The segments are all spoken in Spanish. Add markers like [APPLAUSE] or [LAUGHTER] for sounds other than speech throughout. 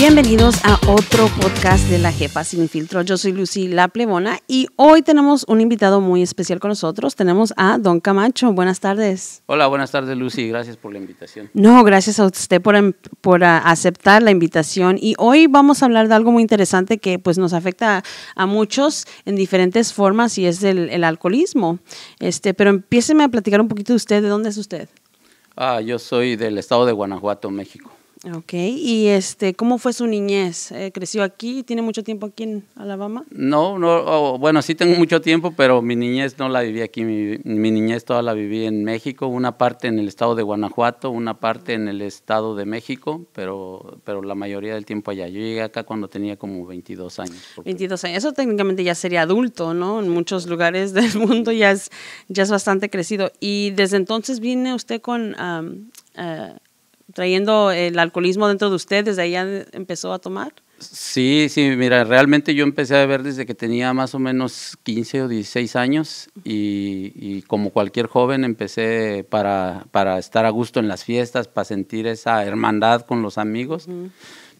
Bienvenidos a otro podcast de la Jefa Sin Filtro. Yo soy Lucy La Plebona y hoy tenemos un invitado muy especial con nosotros. Tenemos a Don Camacho. Buenas tardes. Hola, buenas tardes Lucy. Gracias por la invitación. No, gracias a usted por, em, ah, aceptar la invitación. Y hoy vamos a hablar de algo muy interesante que pues, nos afecta a, muchos en diferentes formas y es el, alcoholismo. Este, pero empiéceme a platicar un poquito de usted. ¿De dónde es usted? Ah, yo soy del estado de Guanajuato, México. Ok, y este, ¿cómo fue su niñez? Eh, ¿Creció aquí? ¿Tiene mucho tiempo aquí en Alabama? No, no, bueno, sí tengo mucho tiempo, pero mi niñez no la viví aquí, mi, niñez toda la viví en México, una parte en el estado de Guanajuato, una parte en el estado de México, pero, pero la mayoría del tiempo allá. Yo llegué acá cuando tenía como 22 años. 22 años, eso técnicamente ya sería adulto, ¿no? En muchos lugares [LAUGHS] del mundo ya es, ya es bastante crecido. Y desde entonces viene usted con... Eh, trayendo el alcoholismo dentro de usted, desde allá empezó a tomar. Sí, sí, mira, realmente yo empecé a beber desde que tenía más o menos 15 o 16 años y, como cualquier joven empecé para, para, estar a gusto en las fiestas, para sentir esa hermandad con los amigos.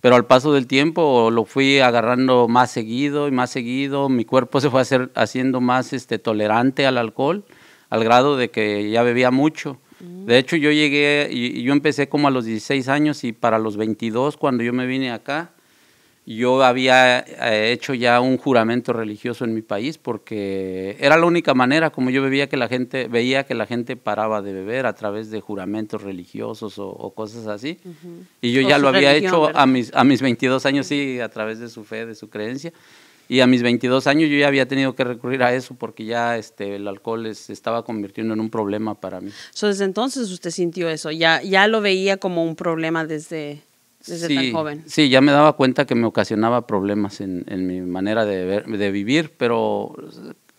Pero al paso del tiempo lo fui agarrando más seguido y más seguido, mi cuerpo se fue haciendo más este, tolerante al alcohol, al grado de que ya bebía mucho de hecho, yo llegué, y yo empecé como a los 16 años y para los 22, cuando yo me vine acá, yo había eh, hecho ya un juramento religioso en mi país porque era la única manera como yo veía que la gente, veía que la gente paraba de beber a través de juramentos religiosos o, cosas así. Y yo ya lo había hecho a mis, a 22 años, sí, a través de su fe, de su creencia. Y a mis 22 años yo ya había tenido que recurrir a eso porque ya este, el alcohol se estaba convirtiendo en un problema para mí. So, desde entonces usted sintió eso, ya, ya lo veía como un problema desde, desde tan joven. Sí, ya me daba cuenta que me ocasionaba problemas en, mi manera de, de vivir, pero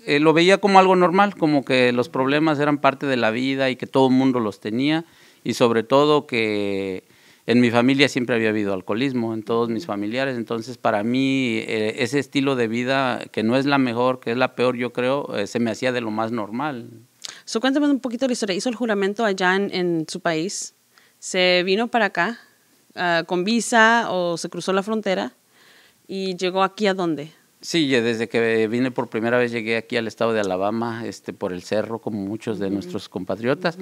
eh, lo veía como algo normal, como que los problemas eran parte de la vida y que todo el mundo los tenía y sobre todo que en mi familia siempre había habido alcoholismo, en todos mis familiares, entonces para mí eh, ese estilo de vida, que no es la mejor, que es la peor, yo creo, eh, se me hacía de lo más normal. So, cuéntame un poquito la historia. Hizo el juramento allá en, su país, se vino para acá ah, con visa o se cruzó la frontera y llegó aquí a dónde? Sí, desde que vine por primera vez llegué aquí al estado de Alabama, este, por el cerro, como muchos de nuestros compatriotas.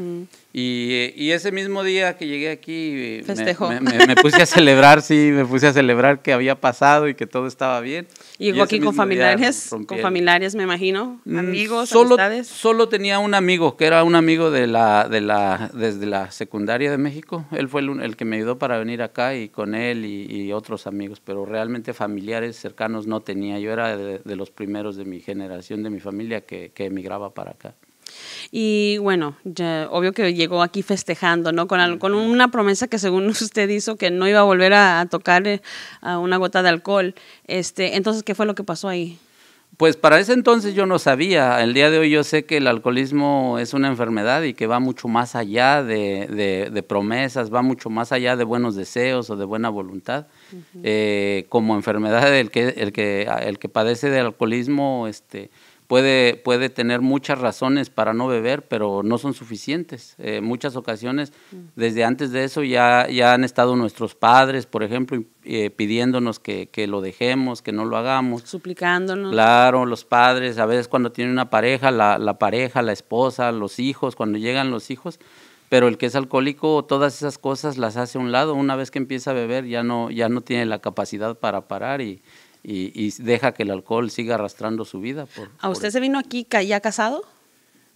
y, ese mismo día que llegué aquí, me, me, puse a celebrar, sí, me puse a celebrar que había pasado y que todo estaba bien. ¿Y llegó aquí con familiares? Con familiares, me imagino, mm, amigos, solo, amistades. Solo tenía un amigo, que era un amigo de la, de la, desde la secundaria de México. Él fue el, que me ayudó para venir acá y con él y otros amigos, pero realmente familiares cercanos no tenía yo yo era de, los primeros de mi generación, de mi familia, que, emigraba para acá. Y bueno, ya, obvio que llegó aquí festejando, ¿no? Con, una promesa que según [LAUGHS] usted hizo que no iba a volver a, a tocar eh, a una gota de alcohol. Este, entonces, ¿qué fue lo que pasó ahí? Pues para ese entonces yo no sabía. El día de hoy yo sé que el alcoholismo es una enfermedad y que va mucho más allá de, promesas, va mucho más allá de buenos deseos o de buena voluntad. Eh, como enfermedad, el que, el, que, el que padece de alcoholismo, este, puede, tener muchas razones para no beber, pero no son suficientes. Eh, muchas ocasiones, mm. desde antes de eso, ya, ya han estado nuestros padres, por ejemplo, eh, pidiéndonos que, lo dejemos, que no lo hagamos. Suplicándonos. Claro, los padres, a veces cuando tienen una pareja, la, pareja, la esposa, los hijos, cuando llegan los hijos, pero el que es alcohólico todas esas cosas las hace a un lado, una vez que empieza a beber ya no, ya no tiene la capacidad para parar y, y, deja que el alcohol siga arrastrando su vida. ¿A usted se vino aquí ya casado?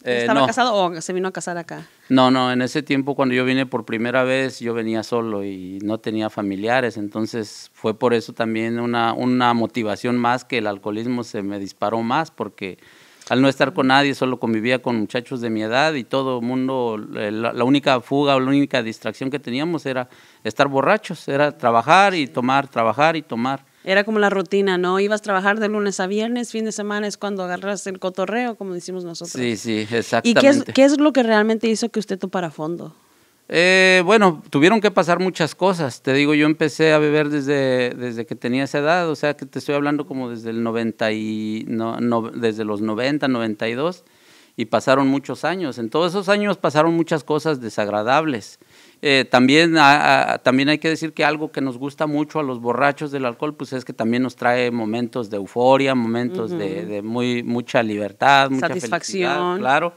Eh, ¿Estaba casado o se vino a casar acá? No, no, en ese tiempo cuando yo vine por primera vez yo venía solo y no tenía familiares, entonces fue por eso también una, una motivación más que el alcoholismo se me disparó más porque al no estar con nadie solo convivía con muchachos de mi edad y todo el mundo, eh, la, la única fuga o la única distracción que teníamos era estar borrachos, era trabajar y tomar, trabajar y tomar. Era como la rutina, ¿no? Ibas a trabajar de lunes a viernes, fin de semana es cuando agarras el cotorreo, como decimos nosotros. Sí, sí, exactamente. ¿Y qué es, lo que realmente hizo que usted topara fondo? Eh, bueno, tuvieron que pasar muchas cosas. Te digo, yo empecé a beber desde, desde que tenía esa edad, o sea que te estoy hablando como desde el 90 y, desde los 90, 92, y pasaron muchos años. En todos esos años pasaron muchas cosas desagradables. Eh, también, también hay que decir que algo que nos gusta mucho a los borrachos del alcohol, pues es que también nos trae momentos de euforia, momentos de, muy, mucha libertad, mucha satisfacción. claro,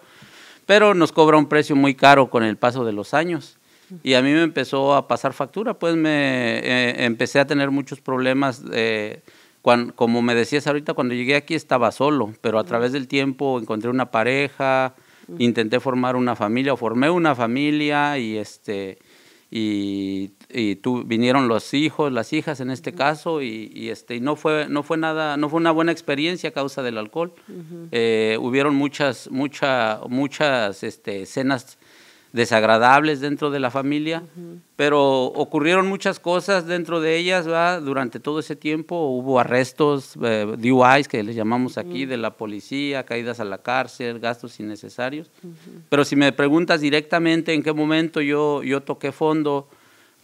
pero nos cobra un precio muy caro con el paso de los años. Y a mí me empezó a pasar factura, pues me eh, empecé a tener muchos problemas. Eh, como me decías ahorita, cuando llegué aquí estaba solo, pero a través del tiempo encontré una pareja, Intenté formar una familia, o formé una familia y este y, tú, vinieron los hijos, las hijas en este caso, y, este, y no, fue, no fue nada, no fue una buena experiencia a causa del alcohol. Eh, hubieron muchas, mucha, muchas este, cenas desagradables dentro de la familia, pero ocurrieron muchas cosas dentro de ellas, Durante todo ese tiempo hubo arrestos, eh, DUIs que les llamamos aquí, de la policía, caídas a la cárcel, gastos innecesarios. Pero si me preguntas directamente en qué momento yo, yo toqué fondo,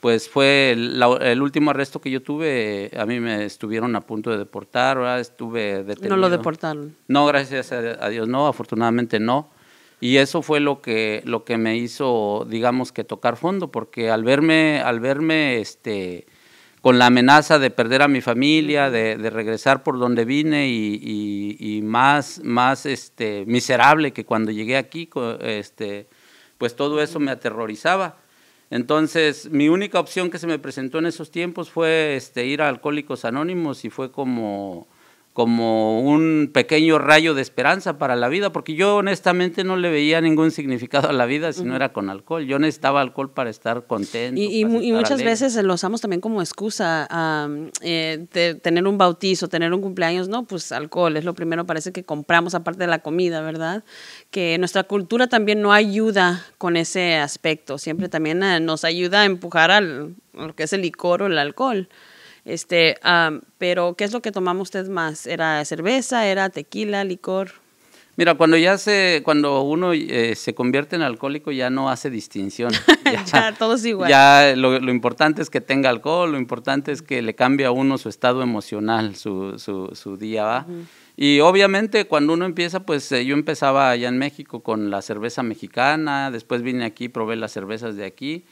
pues fue el último arresto que yo tuve, a mí me estuvieron a punto de deportar, Estuve detenido. ¿No lo deportaron? No, gracias a Dios, no, afortunadamente no y eso fue lo que, lo que me hizo, digamos que tocar fondo, porque al verme, al verme este, con la amenaza de perder a mi familia, de, regresar por donde vine y, más, más este, miserable que cuando llegué aquí, este, pues todo eso me aterrorizaba. Entonces, mi única opción que se me presentó en esos tiempos fue este, ir a Alcohólicos Anónimos y fue como, como un pequeño rayo de esperanza para la vida, porque yo honestamente no le veía ningún significado a la vida si no era con alcohol. Yo necesitaba alcohol para estar contento. Y, muchas veces lo usamos también como excusa, eh, tener un bautizo, tener un cumpleaños, no, pues alcohol es lo primero, parece que compramos aparte de la comida, ¿verdad? Que nuestra cultura también no ayuda con ese aspecto, siempre también eh, nos ayuda a empujar al, lo que es el licor o el alcohol. Este, pero, ¿qué es lo que tomamos usted más? ¿Era cerveza, era tequila, licor? Mira, cuando ya se, cuando uno eh, se convierte en alcohólico ya no hace distinción. [LAUGHS] Ya, todos igual. Ya lo, importante es que tenga alcohol, lo importante es que le cambie a uno su estado emocional, su, su, día, Y obviamente cuando uno empieza, pues eh, yo empezaba allá en México con la cerveza mexicana, después vine aquí, probé las cervezas de aquí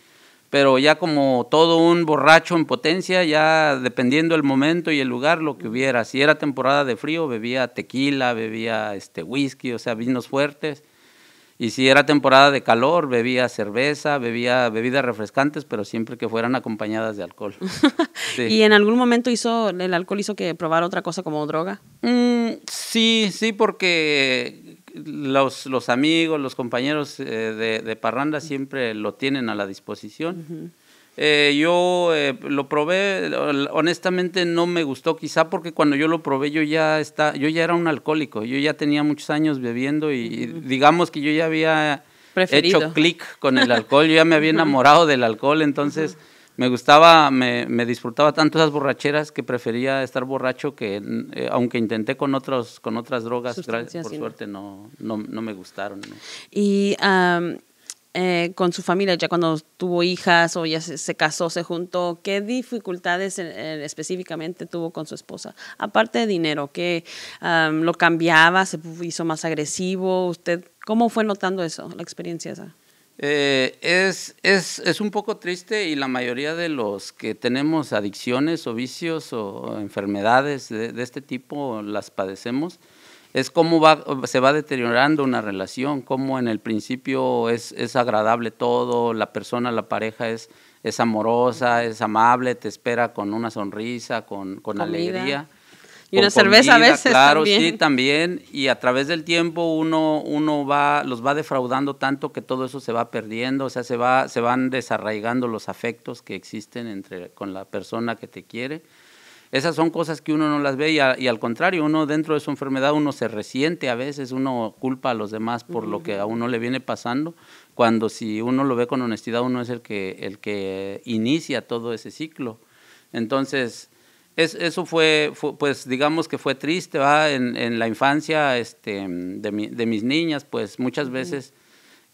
pero ya como todo un borracho en potencia, ya dependiendo el momento y el lugar, lo que hubiera. Si era temporada de frío, bebía tequila, bebía este whisky, o sea, vinos fuertes. Y si era temporada de calor, bebía cerveza, bebía bebidas refrescantes, pero siempre que fueran acompañadas de alcohol. [LAUGHS] ¿Y en algún momento hizo, el alcohol hizo que probara otra cosa como droga? Mm, sí, sí, porque los, los amigos, los compañeros eh, de, Parranda siempre lo tienen a la disposición. Eh, yo eh, lo probé, honestamente no me gustó, quizá porque cuando yo lo probé yo ya, está, yo ya era un alcohólico, yo ya tenía muchos años bebiendo y digamos que yo ya había hecho clic con el [LAUGHS] alcohol, yo ya me había [LAUGHS] enamorado del alcohol, entonces me gustaba, me, disfrutaba tanto esas borracheras que prefería estar borracho que, eh, aunque intenté con, otros, con otras drogas, por suerte no, no, no me gustaron. Y eh, con su familia, ya cuando tuvo hijas o ya se, casó, se juntó, ¿qué dificultades eh, específicamente tuvo con su esposa? Aparte de dinero, ¿qué lo cambiaba, se hizo más agresivo? ¿Usted cómo fue notando eso, la experiencia esa? Eh, es, un poco triste y la mayoría de los que tenemos adicciones o vicios o enfermedades de, este tipo las padecemos. Es cómo se va deteriorando una relación, cómo en el principio es, agradable todo, la persona, la pareja es, amorosa, es amable, te espera con una sonrisa, con alegría y una cerveza a veces. Claro, sí, también. Y a través del tiempo uno, uno va, los va defraudando tanto que todo eso se va perdiendo, o sea, se, va, se van desarraigando los afectos que existen entre, con la persona que te quiere. Esas son cosas que uno no las ve y, al contrario, uno dentro de su enfermedad uno se resiente a veces, uno culpa a los demás por lo que a uno le viene pasando, cuando si uno lo ve con honestidad uno es el que, el que inicia todo ese ciclo. Entonces, eso fue, pues digamos que fue triste, ¿va? En, la infancia este, de, mis niñas, pues muchas veces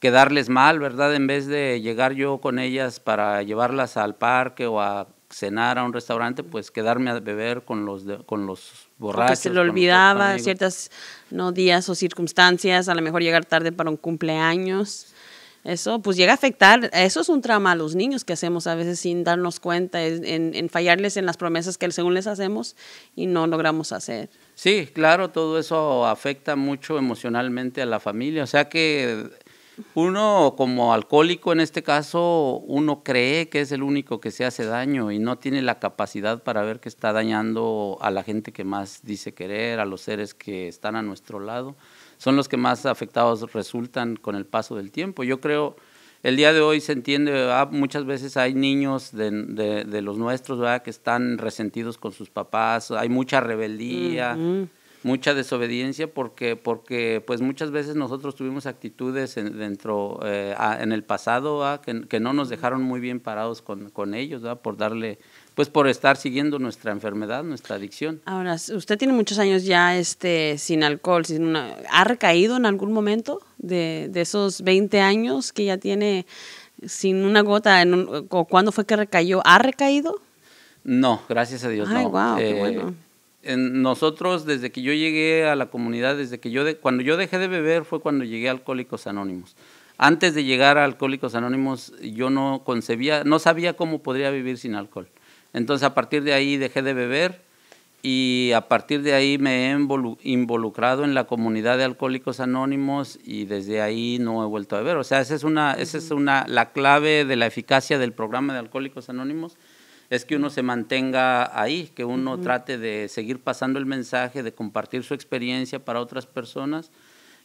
quedarles mal, ¿verdad? En vez de llegar yo con ellas para llevarlas al parque o a cenar a un restaurante, pues quedarme a beber con los, con los borrachos. Porque se le olvidaba ciertas no días o circunstancias, a lo mejor llegar tarde para un cumpleaños. Eso pues llega a afectar, eso es un trauma a los niños que hacemos a veces sin darnos cuenta, en, en fallarles en las promesas que según les hacemos y no logramos hacer. Sí, claro, todo eso afecta mucho emocionalmente a la familia, o sea que uno como alcohólico en este caso, uno cree que es el único que se hace daño y no tiene la capacidad para ver que está dañando a la gente que más dice querer, a los seres que están a nuestro lado son los que más afectados resultan con el paso del tiempo. Yo creo, el día de hoy se entiende, muchas veces hay niños de, los nuestros que están resentidos con sus papás, hay mucha rebeldía, mucha desobediencia, porque, porque pues muchas veces nosotros tuvimos actitudes en, dentro, eh, en el pasado que, no nos dejaron muy bien parados con, con ellos, por darle pues por estar siguiendo nuestra enfermedad, nuestra adicción. Ahora, usted tiene muchos años ya este, sin alcohol, sin ¿ha recaído en algún momento de, esos 20 años que ya tiene sin una gota? cuándo fue que recayó? ¿Ha recaído? No, gracias a Dios. no. wow, qué eh, bueno. en nosotros, desde que yo llegué a la comunidad, desde que yo cuando yo dejé de beber fue cuando llegué a Alcohólicos Anónimos. Antes de llegar a Alcohólicos Anónimos, yo no concebía, no sabía cómo podría vivir sin alcohol. Entonces a partir de ahí dejé de beber y a partir de ahí me he involucrado en la comunidad de alcohólicos anónimos y desde ahí no he vuelto a beber. O sea, esa es la clave de la eficacia del programa de alcohólicos anónimos es que uno se mantenga ahí, que uno trate de seguir pasando el mensaje, de compartir su experiencia para otras personas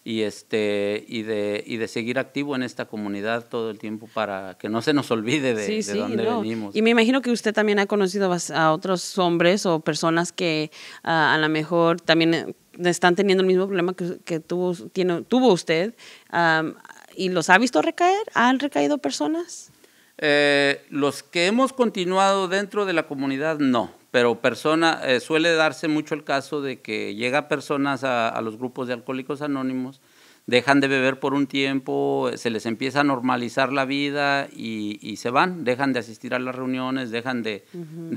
y, este, y, de, de seguir activo en esta comunidad todo el tiempo para que no se nos olvide de, dónde venimos. Y me imagino que usted también ha conocido a otros hombres o personas que a lo mejor también eh, están teniendo el mismo problema que, tuvo, tiene, tuvo usted y los ha visto recaer. ¿Han recaído personas? Eh, los que hemos continuado dentro de la comunidad, no pero persona, eh, suele darse mucho el caso de que llega personas a, los grupos de alcohólicos anónimos, dejan de beber por un tiempo, eh, se les empieza a normalizar la vida y, se van, dejan de asistir a las reuniones, dejan de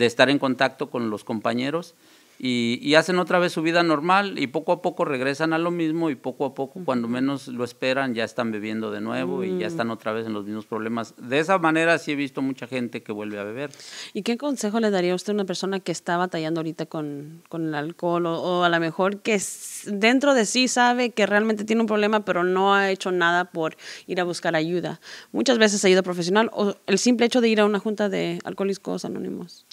estar en contacto con los compañeros y, hacen otra vez su vida normal y poco a poco regresan a lo mismo y poco a poco, cuando menos lo esperan, ya están bebiendo de nuevo y ya mm. están otra vez en los mismos problemas. De esa manera sí he visto mucha gente que vuelve a beber. ¿Y qué consejo le daría a usted a una persona que está batallando ahorita con, el alcohol o, a lo mejor que dentro de sí sabe que realmente tiene un problema pero no ha hecho nada por ir a buscar ayuda? Muchas veces ayuda profesional o el simple hecho de ir a una junta de alcohólicos anónimos.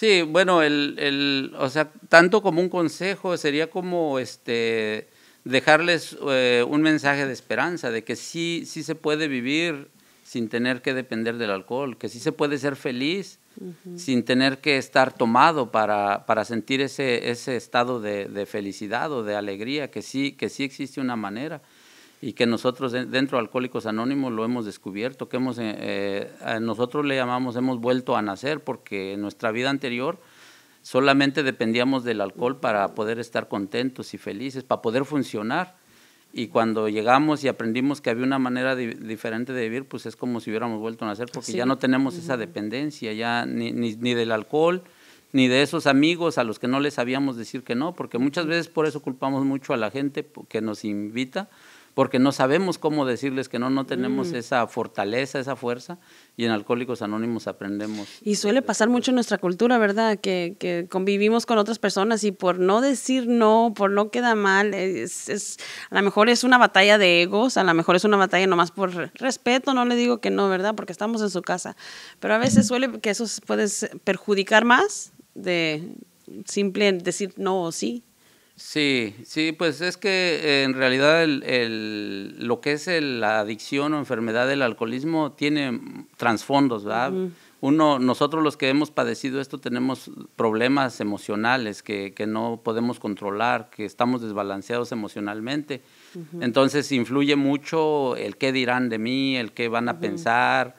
Sí, bueno, el, el, o sea, tanto como un consejo sería como este dejarles eh, un mensaje de esperanza, de que sí, sí se puede vivir sin tener que depender del alcohol, que sí se puede ser feliz sin tener que estar tomado para, para sentir ese, ese estado de, de, felicidad o de alegría, que sí, que sí existe una manera y que nosotros dentro de Alcohólicos Anónimos lo hemos descubierto, que hemos, eh, eh, nosotros le llamamos hemos vuelto a nacer porque en nuestra vida anterior solamente dependíamos del alcohol para poder estar contentos y felices, para poder funcionar. Y cuando llegamos y aprendimos que había una manera diferente de vivir, pues es como si hubiéramos vuelto a nacer, porque ya no tenemos esa dependencia, ya ni, ni, ni del alcohol, ni de esos amigos a los que no les sabíamos decir que no, porque muchas veces por eso culpamos mucho a la gente que nos invita, porque no sabemos cómo decirles que no, no tenemos mm. esa fortaleza, esa fuerza, y en Alcohólicos Anónimos aprendemos. Y suele pasar mucho en nuestra cultura, ¿verdad? Que, convivimos con otras personas y por no decir no, por no queda mal, es, a lo mejor es una batalla de egos, a lo mejor es una batalla nomás por respeto, no le digo que no, ¿verdad? Porque estamos en su casa, pero a veces suele que eso puede perjudicar más de simple decir no o sí. Sí, sí, pues es que en realidad el, lo que es la adicción o enfermedad del alcoholismo tiene trasfondos, ¿verdad? Uno, nosotros los que hemos padecido esto tenemos problemas emocionales que, que no podemos controlar, que estamos desbalanceados emocionalmente. Entonces influye mucho el qué dirán de mí, el qué van a pensar,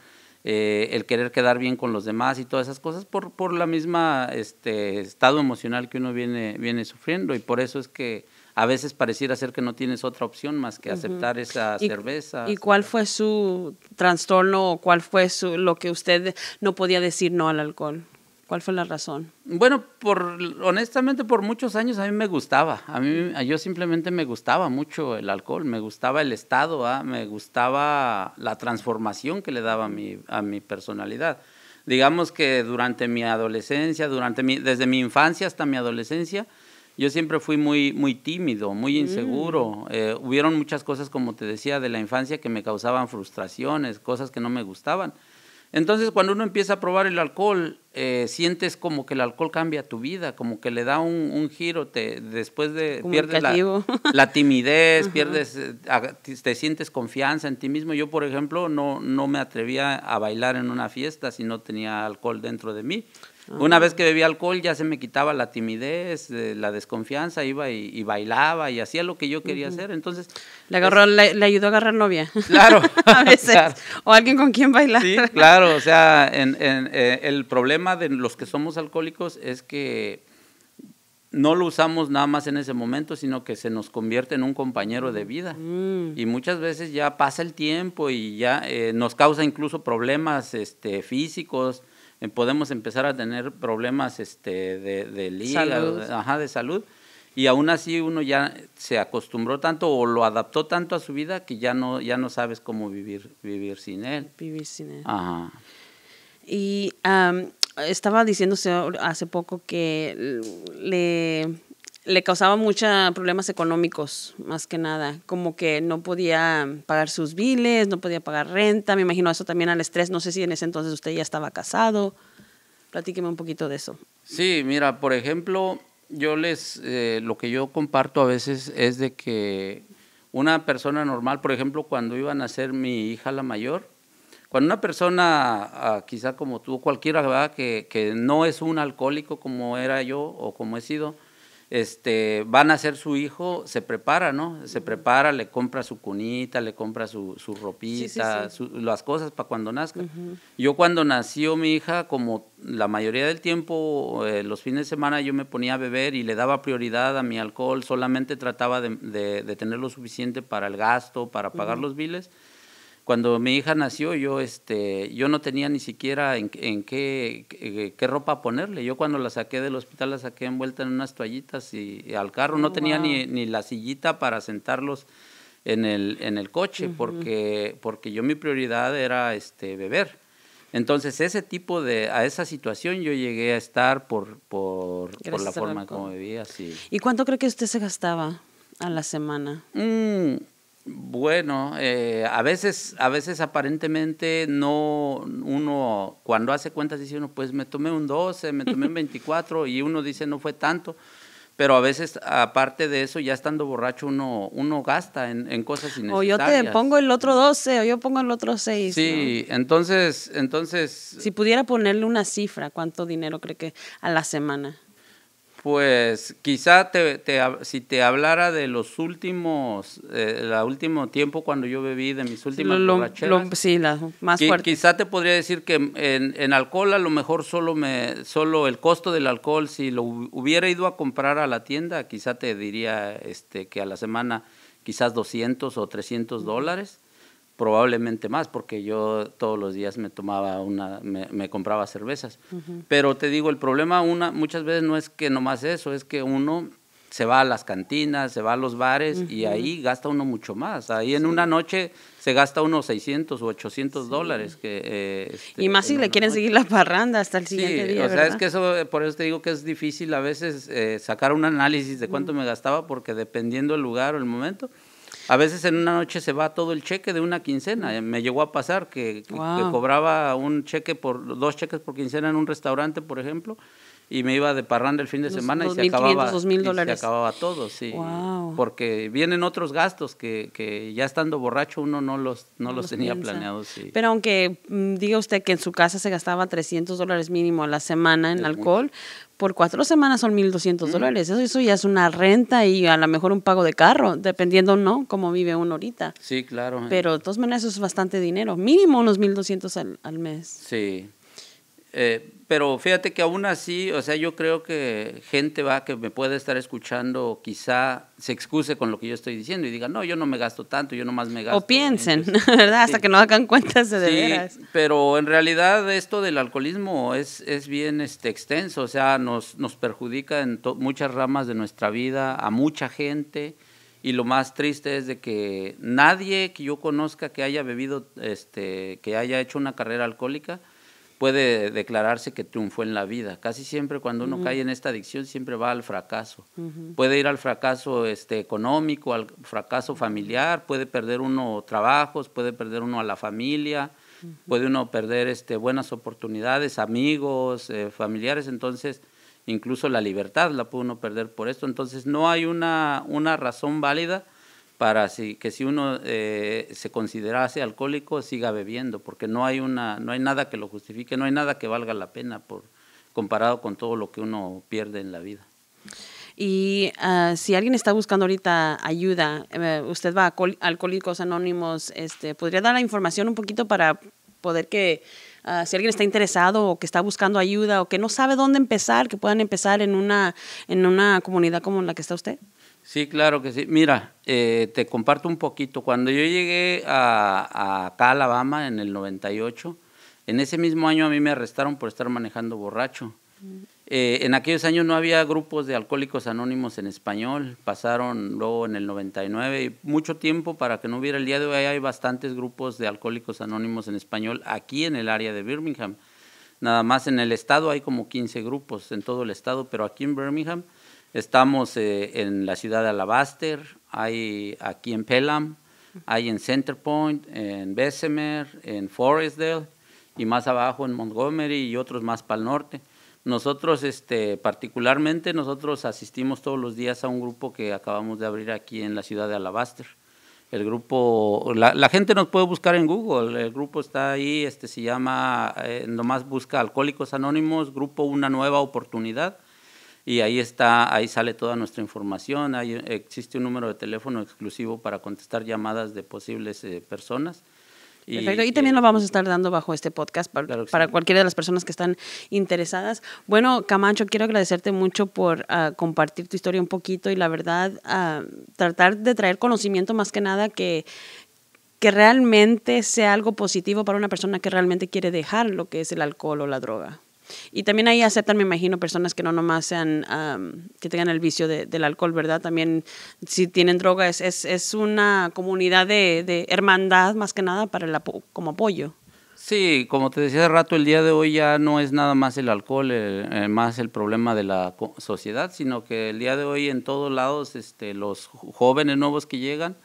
eh, el querer quedar bien con los demás y todas esas cosas por, por la misma este, estado emocional que uno viene, viene sufriendo y por eso es que a veces pareciera ser que no tienes otra opción más que aceptar esa cerveza. ¿Y cuál fue su trastorno o cuál fue lo que usted no podía decir no al alcohol? ¿Cuál fue la razón? Bueno, por honestamente por muchos años a mí me gustaba. A mí yo simplemente me gustaba mucho el alcohol, me gustaba el estado, ah, me gustaba la transformación que le daba a mi, personalidad. Digamos que durante mi adolescencia, durante desde mi infancia hasta mi adolescencia, yo siempre fui muy, muy tímido, muy mm. inseguro. Eh, hubieron muchas cosas, como te decía, de la infancia que me causaban frustraciones, cosas que no me gustaban. Entonces, cuando uno empieza a probar el alcohol, eh, sientes como que el alcohol cambia tu vida, como que le da un, giro, te, después de pierdes la, [LAUGHS] timidez, pierdes, eh, te, sientes confianza en ti mismo. Yo, por ejemplo, no, no me atrevía a bailar en una fiesta si no tenía alcohol dentro de mí. Una vez que bebía alcohol ya se me quitaba la timidez, eh, la desconfianza, iba y, bailaba y hacía lo que yo quería hacer. Entonces... Le, agarró, le, ayudó a agarrar novia. Claro. [LAUGHS] a veces. O alguien con quien bailar. Sí, claro. O sea, en, eh, el problema de los que somos alcohólicos es que no lo usamos nada más en ese momento, sino que se nos convierte en un compañero de vida. Mm. Y muchas veces ya pasa el tiempo y ya eh, nos causa incluso problemas este, físicos, podemos empezar a tener problemas este, de, salud. Y aún así uno ya se acostumbró tanto o lo adaptó tanto a su vida que ya no, ya no sabes cómo vivir, vivir sin él. Vivir sin él. Ajá. Y estaba diciéndose hace poco que le le causaba muchos problemas económicos, más que nada, como que no podía pagar sus biles, no podía pagar renta, me imagino eso también al estrés, no sé si en ese entonces usted ya estaba casado, platíqueme un poquito de eso. Sí, mira, por ejemplo, yo les, eh, lo que yo comparto a veces es de que una persona normal, por ejemplo, cuando iban a nacer mi hija la mayor, cuando una persona, ah, quizá como tú, cualquiera, que no es un alcohólico como era yo o como he sido, este, van a ser su hijo, se prepara, ¿no? Se prepara, le compra su cunita, le compra su, su ropita, las cosas para cuando nazca. Yo cuando nació mi hija, como la mayoría del tiempo, eh, los fines de semana yo me ponía a beber y le daba prioridad a mi alcohol, solamente trataba de, de, tener lo suficiente para el gasto, para pagar los biles cuando mi hija nació, yo, este, yo no tenía ni siquiera en, qué, eh, qué, ropa ponerle. Yo cuando la saqué del hospital, la saqué envuelta en unas toallitas y, al carro. No oh, tenía ni, ni, la sillita para sentarlos en el, en el coche, porque, porque yo mi prioridad era este, beber. Entonces, ese tipo de, a esa situación yo llegué a estar por, por, la forma como bebía. ¿Y cuánto cree que usted se gastaba a la semana? Mm, bueno, eh, a veces, a veces aparentemente no, uno cuando hace cuentas dice uno, pues me tomé un 12, me tomé un 24 [LAUGHS] y uno dice no fue tanto, pero a veces aparte de eso ya estando borracho uno, uno gasta en, cosas innecesarias. O yo te pongo el otro 12 o yo pongo el otro 6. Sí, entonces, entonces... Si pudiera ponerle una cifra, ¿cuánto dinero cree que a la semana? Pues quizá te, si te hablara de los últimos, el eh, último tiempo cuando yo bebí, de mis últimas sí, la más Quizá te podría decir que en, en, alcohol a lo mejor solo, me, solo el costo del alcohol, si lo hubiera ido a comprar a la tienda, quizá te diría este, que a la semana quizás 200 o 300 dólares probablemente más, porque yo todos los días me tomaba una, me, compraba cervezas. Pero te digo, el problema una, muchas veces no es que nomás eso, es que uno se va a las cantinas, se va a los bares y ahí gasta uno mucho más. Ahí en una noche se gasta unos 600 o 800 dólares. Que, eh, este, y más si le quieren seguir la parranda hasta el siguiente sí, día. O sea, es que eso, por eso te digo que es difícil a veces eh, sacar un análisis de cuánto me gastaba, porque dependiendo el lugar o el momento, a veces en una noche se va todo el cheque de una quincena. Eh, me llegó a pasar que, cobraba un cheque por, dos cheques por quincena en un restaurante, por ejemplo, y me iba deparrando el fin de semana y, se acababa, dólares. se acababa todo, sí. Porque vienen otros gastos que, ya estando borracho uno no los, no, los, tenía planeados. Sí. Pero aunque mm, diga usted que en su casa se gastaba 300 dólares mínimo a la semana en alcohol, por cuatro semanas son 1.200 dólares. Eso, eso ya es una renta y a lo mejor un pago de carro, dependiendo, ¿no?, cómo vive uno ahorita. Sí, claro. Pero de todas maneras eso es bastante dinero, mínimo unos 1.200 al, al mes. Sí. Eh, pero fíjate que aún así, o sea, yo creo que gente va que me puede estar escuchando, quizá se excuse con lo que yo estoy diciendo y diga, no, yo no me gasto tanto, yo nomás me gasto. O piensen, [LAUGHS] ¿verdad? Hasta que no hagan cuentas de, sí, Pero en realidad esto del alcoholismo es, es bien este, extenso, o sea, nos, nos perjudica en muchas ramas de nuestra vida, a mucha gente. Y lo más triste es de que nadie que yo conozca que haya bebido, este, que haya hecho una carrera alcohólica, puede declararse que triunfó en la vida. Casi siempre cuando uno cae en esta adicción siempre va al fracaso. Puede ir al fracaso este, económico, al fracaso familiar, puede perder uno trabajos, puede perder uno a la familia, puede uno perder este, buenas oportunidades, amigos, eh, familiares, entonces incluso la libertad la puede uno perder por esto. Entonces no hay una razón válida para que si uno eh, se considerase alcohólico siga bebiendo, porque no hay, una, no hay nada que lo justifique, no hay nada que valga la pena por, comparado con todo lo que uno pierde en la vida. Y ah, si alguien está buscando ahorita ayuda, eh, usted va a Alcohólicos Anónimos, este, ¿podría dar la información un poquito para poder que ah, si alguien está interesado o que está buscando ayuda o que no sabe dónde empezar, que puedan empezar en una, en una comunidad como la que está usted? Sí, claro que sí. Mira, eh, te comparto un poquito. Cuando yo llegué a, a Alabama, en el 98, en ese mismo año a mí me arrestaron por estar manejando borracho. Mm. Eh, en aquellos años no había grupos de alcohólicos anónimos en español, pasaron luego en el 99 y mucho tiempo para que no hubiera el día de hoy hay bastantes grupos de alcohólicos anónimos en español aquí en el área de Birmingham. Nada más en el estado hay como 15 grupos en todo el estado, pero aquí en Birmingham Estamos eh, en la ciudad de Alabaster, hay aquí en Pelham, hay en Centerpoint, en Bessemer, en Forestdale y más abajo en Montgomery y otros más para el norte. Nosotros, este, particularmente, nosotros asistimos todos los días a un grupo que acabamos de abrir aquí en la ciudad de Alabaster. El grupo, la, gente nos puede buscar en Google, el grupo está ahí, este, se llama, eh, nomás busca Alcohólicos Anónimos, Grupo Una Nueva Oportunidad y ahí está, ahí sale toda nuestra información, ahí eh, existe un número de teléfono exclusivo para contestar llamadas de posibles eh, personas. Y, Perfecto. Y también lo vamos a estar dando bajo este podcast para, cualquiera de las personas que están interesadas. Bueno, Camacho, quiero agradecerte mucho por ah, compartir tu historia un poquito y la verdad, ah, tratar de traer conocimiento más que nada que, que realmente sea algo positivo para una persona que realmente quiere dejar lo que es el alcohol o la droga. Y también ahí aceptan, me imagino, personas que no nomás sean, que tengan el vicio del alcohol, ¿verdad? También si tienen drogas, es, es, una comunidad de, hermandad más que nada para el como apoyo. Sí, como te decía hace rato, el día de hoy ya no es nada más el alcohol, eh, eh, más el problema de la sociedad, sino que el día de hoy en todos lados este, los jóvenes nuevos que llegan,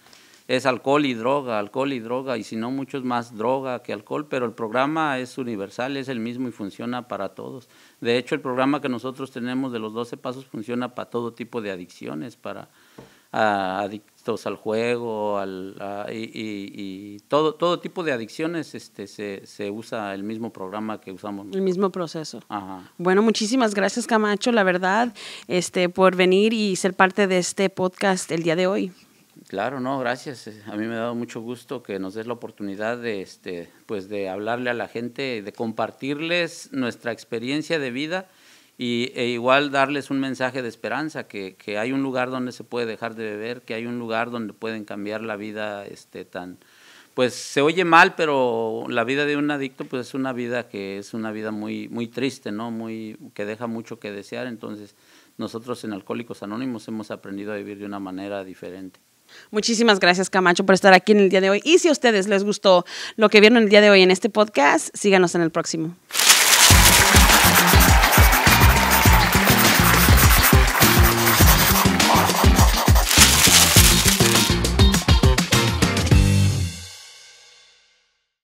es alcohol y droga, alcohol y droga, y si no, muchos más droga que alcohol, pero el programa es universal, es el mismo y funciona para todos. De hecho, el programa que nosotros tenemos de los 12 pasos funciona para todo tipo de adicciones, para ah, adictos al juego, al, ah, y, todo, todo tipo de adicciones este, se, usa el mismo programa que usamos. El mismo proceso. Ajá. Bueno, muchísimas gracias Camacho, la verdad, este, por venir y ser parte de este podcast el día de hoy. Claro, no, gracias. A mí me ha dado mucho gusto que nos des la oportunidad de, este, pues de hablarle a la gente, de compartirles nuestra experiencia de vida y, e igual darles un mensaje de esperanza, que, hay un lugar donde se puede dejar de beber, que hay un lugar donde pueden cambiar la vida este, tan... Pues se oye mal, pero la vida de un adicto pues es una vida que es una vida muy, muy triste, ¿no? Muy, que deja mucho que desear. Entonces nosotros en Alcohólicos Anónimos hemos aprendido a vivir de una manera diferente. Muchísimas gracias, Camacho, por estar aquí en el día de hoy. Y si a ustedes les gustó lo que vieron el día de hoy en este podcast, síganos en el próximo.